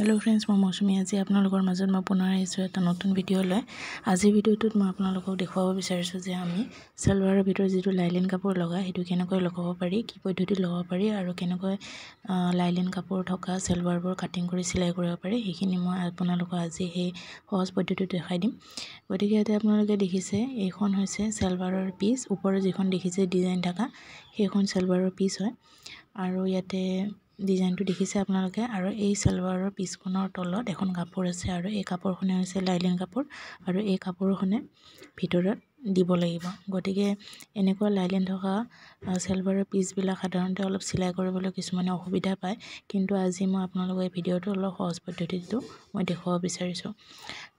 hello' friends মই মৌচুমী আজি আপোনালোকৰ মাজত মই পুনৰ আহিছোঁ এটা নতুন ভিডিঅ' লৈ আজিৰ ভিডিঅ'টোত মই আপোনালোকক দেখুৱাব বিচাৰিছোঁ যে আমি চেলোৱাৰৰ ভিতৰত যিটো লাইলিন কাপোৰ লগা সেইটো কেনেকৈ লগাব পাৰি কি পদ্ধতিত লগাব পাৰি আৰু কেনেকৈ লাইলিন কাপোৰ থকা চেলোৱাৰবোৰ কাটিং কৰি চিলাই কৰিব পাৰি সেইখিনি মই আপোনালোকক আজি সেই সহজ পদ্ধতিটো দেখাই দিম গতিকে ইয়াতে আপোনালোকে দেখিছে এইখন হৈছে চেলোৱাৰৰ পিচ ওপৰৰ যিখন দেখিছে ডিজাইন থকা সেইখন চেলোৱাৰৰ পিচ হয় আৰু ইয়াতে ডিজাইনটো দেখিছে আপোনালোকে আৰু এই চেলোৱাৰৰ পিছখনৰ তলত এখন কাপোৰ আছে আৰু এই কাপোৰখনে হৈছে লাইলিন কাপোৰ আৰু এই কাপোৰখনে ভিতৰত দিব লাগিব গতিকে এনেকুৱা লাইলিন থকা চেলোৱাৰৰ পিচবিলাক সাধাৰণতে অলপ চিলাই কৰিবলৈ কিছুমানে অসুবিধা পায় কিন্তু আজি মই আপোনালোকৰ এই ভিডিঅ'টো অলপ সহজ পদ্ধতিটো মই দেখুৱাব বিচাৰিছোঁ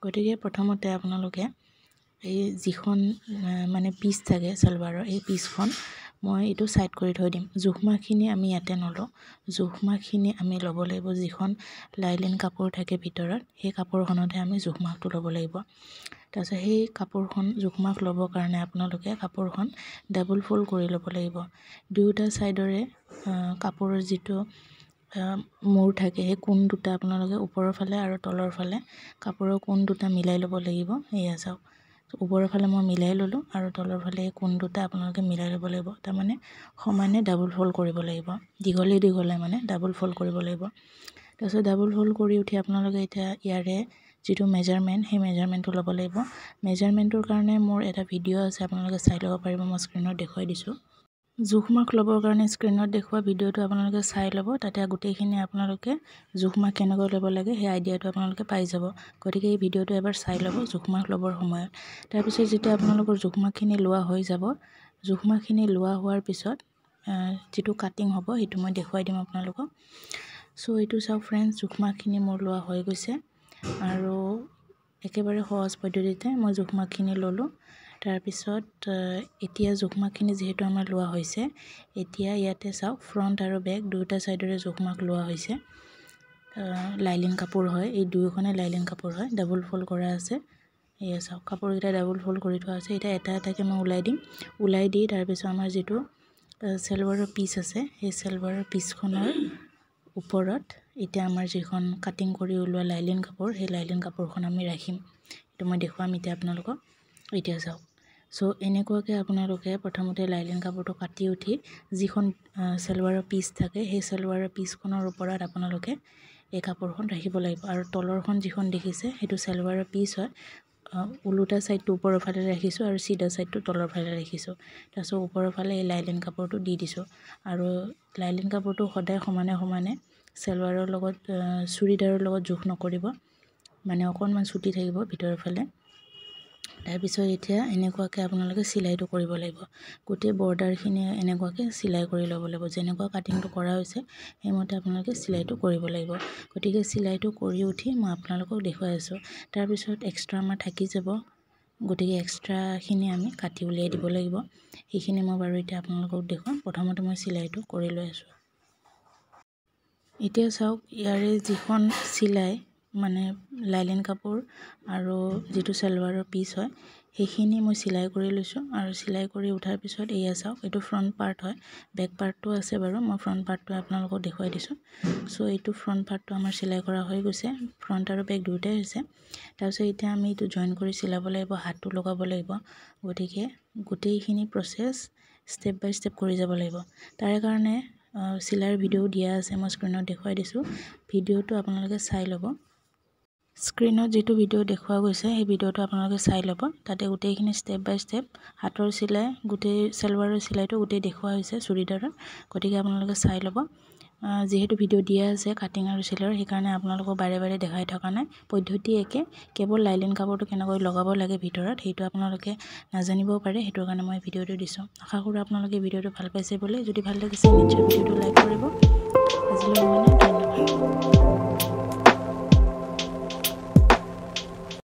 গতিকে প্ৰথমতে আপোনালোকে এই যিখন মানে পিচ থাকে চেলোৱাৰৰ এই পিচখন মই এইটো ছাইড কৰি থৈ দিম জোখমাখিনি আমি ইয়াতে নলওঁ জোখমাখিনি আমি ল'ব লাগিব যিখন লাইলিন কাপোৰ থাকে ভিতৰত সেই কাপোৰখনতহে আমি জোখমাখটো ল'ব লাগিব তাৰপিছত সেই কাপোৰখন জোখমাখ ল'বৰ কাৰণে আপোনালোকে কাপোৰখন ডাবল ফুল কৰি ল'ব লাগিব দুয়োটা ছাইডৰে কাপোৰৰ যিটো মূৰ থাকে সেই কোণ দুটা আপোনালোকে ওপৰৰ ফালে আৰু তলৰ ফালে কাপোৰৰ কোণ দুটা মিলাই ল'ব লাগিব এয়া চাওক ওপৰৰ ফালে মই মিলাই ললোঁ আৰু তলৰ ফালে কোন দুটা আপোনালোকে মিলাই ল'ব লাগিব তাৰমানে সমানে ডাবল ফল্ড কৰিব লাগিব দীঘলে দীঘলে মানে ডাবল ফল্ড কৰিব লাগিব তাৰপিছত ডাবল ফল্ড কৰি উঠি আপোনালোকে এতিয়া ইয়াৰে যিটো মেজাৰমেণ্ট সেই মেজাৰমেণ্টটো ল'ব লাগিব মেজাৰমেণ্টটোৰ কাৰণে মোৰ এটা ভিডিঅ' আছে আপোনালোকে চাই ল'ব পাৰিব মই স্ক্ৰীণত দেখুৱাই দিছোঁ জোখমাখ ল'বৰ কাৰণে স্ক্ৰীণত দেখুওৱা ভিডিঅ'টো আপোনালোকে চাই ল'ব তাতে গোটেইখিনি আপোনালোকে জোখমাখ কেনেকৈ ল'ব লাগে সেই আইডিয়াটো আপোনালোকে পাই যাব গতিকে এই ভিডিঅ'টো এবাৰ চাই ল'ব জোখমাখ ল'বৰ সময়ত তাৰপিছত যেতিয়া আপোনালোকৰ জোখমাখখিনি লোৱা হৈ যাব জোখমাখখিনি লোৱা হোৱাৰ পিছত যিটো কাটিং হ'ব সেইটো মই দেখুৱাই দিম আপোনালোকক চ' এইটো চাওক ফ্ৰেণ্ডছ জোখমাখখিনি মোৰ লোৱা হৈ গৈছে আৰু একেবাৰে সহজ পদ্ধতিতে মই জোখমাখখিনি ল'লোঁ তাৰপিছত এতিয়া জোখমাখখিনি যিহেতু আমাৰ লোৱা হৈছে এতিয়া ইয়াতে চাওক ফ্ৰণ্ট আৰু বেক দুয়োটা ছাইডৰে জোখমাখ লোৱা হৈছে লাইলিন কাপোৰ হয় এই দুয়োখনে লাইলিন কাপোৰ হয় ডাবল ফুল কৰা আছে এয়া চাওক কাপোৰকেইটা ডাবল ফুল কৰি থোৱা আছে এতিয়া এটা এটাকৈ মই ওলাই দিম ওলাই দি তাৰপিছত আমাৰ যিটো চেলোৱাৰৰ পিচ আছে সেই চেলোৱাৰৰ পিচখনৰ ওপৰত এতিয়া আমাৰ যিখন কাটিং কৰি ওলোৱা লাইলিন কাপোৰ সেই লাইলিন কাপোৰখন আমি ৰাখিম এইটো মই দেখুৱাম এতিয়া আপোনালোকক এতিয়া চাওক চ' এনেকুৱাকৈ আপোনালোকে প্ৰথমতে লাইলেন কাপোৰটো কাটি উঠি যিখন চেলোৱাৰৰ পিচ থাকে সেই চেলোৱাৰৰ পিচখনৰ ওপৰত আপোনালোকে এই কাপোৰখন ৰাখিব লাগিব আৰু তলৰখন যিখন দেখিছে সেইটো চেলোৱাৰৰ পিচ হয় ওলোটা ছাইডটো ওপৰৰ ফালে ৰাখিছোঁ আৰু চিধা ছাইডটো তলৰ ফালে ৰাখিছোঁ তাৰপিছত ওপৰৰ ফালে এই লাইলেন কাপোৰটো দি দিছোঁ আৰু লাইলেন কাপোৰটো সদায় সমানে সমানে চেলোৱাৰৰ লগত চুৰিদাৰৰ লগত জোখ নকৰিব মানে অকণমান চুটি থাকিব ভিতৰৰ ফালে তাৰপিছত এতিয়া এনেকুৱাকৈ আপোনালোকে চিলাইটো কৰিব লাগিব গোটেই বৰ্ডাৰখিনি এনেকুৱাকৈ চিলাই কৰি ল'ব লাগিব যেনেকুৱা কাটিংটো কৰা হৈছে সেইমতে আপোনালোকে চিলাইটো কৰিব লাগিব গতিকে চিলাইটো কৰি উঠি মই আপোনালোকক দেখুৱাই আছোঁ তাৰপিছত এক্সট্ৰা আমাৰ থাকি যাব গতিকে এক্সট্ৰাখিনি আমি কাটি উলিয়াই দিব লাগিব সেইখিনি মই বাৰু এতিয়া আপোনালোকক দেখুৱাম প্ৰথমতে মই চিলাইটো কৰি লৈ আছোঁ এতিয়া চাওক ইয়াৰে যিখন চিলাই মানে লাইলেন কাপোৰ আৰু যিটো চেলোৱাৰৰ পিচ হয় সেইখিনি মই চিলাই কৰি লৈছোঁ আৰু চিলাই কৰি উঠাৰ পিছত এয়া চাওক এইটো ফ্ৰণ্ট পাৰ্ট হয় বেক পাৰ্টটো আছে বাৰু মই ফ্ৰণ্ট পাৰ্টটো আপোনালোকক দেখুৱাই দিছোঁ চ' এইটো ফ্ৰণ্ট পাৰ্টটো আমাৰ চিলাই কৰা হৈ গৈছে ফ্ৰণ্ট আৰু বেক দুয়োটাই হৈছে তাৰপিছত এতিয়া আমি এইটো জইন কৰি চিলাব লাগিব হাতটো লগাব লাগিব গতিকে গোটেইখিনি প্ৰচেছ ষ্টেপ বাই ষ্টেপ কৰি যাব লাগিব তাৰে কাৰণে চিলাইৰ ভিডিঅ' দিয়া আছে মই স্ক্ৰীণত দেখুৱাই দিছোঁ ভিডিঅ'টো আপোনালোকে চাই ল'ব স্ক্ৰীণত যিটো ভিডিঅ' দেখুওৱা গৈছে সেই ভিডিঅ'টো আপোনালোকে চাই ল'ব তাতে গোটেইখিনি ষ্টেপ বাই ষ্টেপ হাতৰ চিলাই গোটেই চেলোৱাৰৰ চিলাইটো গোটেই দেখুওৱা হৈছে চুৰিদাৰৰ গতিকে আপোনালোকে চাই ল'ব যিহেতু ভিডিঅ' দিয়া আছে কাটিং আৰু চিলাইৰ সেইকাৰণে আপোনালোকক বাৰে বাৰে দেখাই থকা নাই পদ্ধতি একে কেৱল লাইলিন কাপোৰটো কেনেকৈ লগাব লাগে ভিতৰত সেইটো আপোনালোকে নাজানিবও পাৰে সেইটোৰ কাৰণে মই ভিডিঅ'টো দিছোঁ আশা কৰোঁ আপোনালোকে ভিডিঅ'টো ভাল পাইছে বুলি যদি ভাল লাগিছে নিশ্চয় ভিডিঅ'টো লাইক কৰিব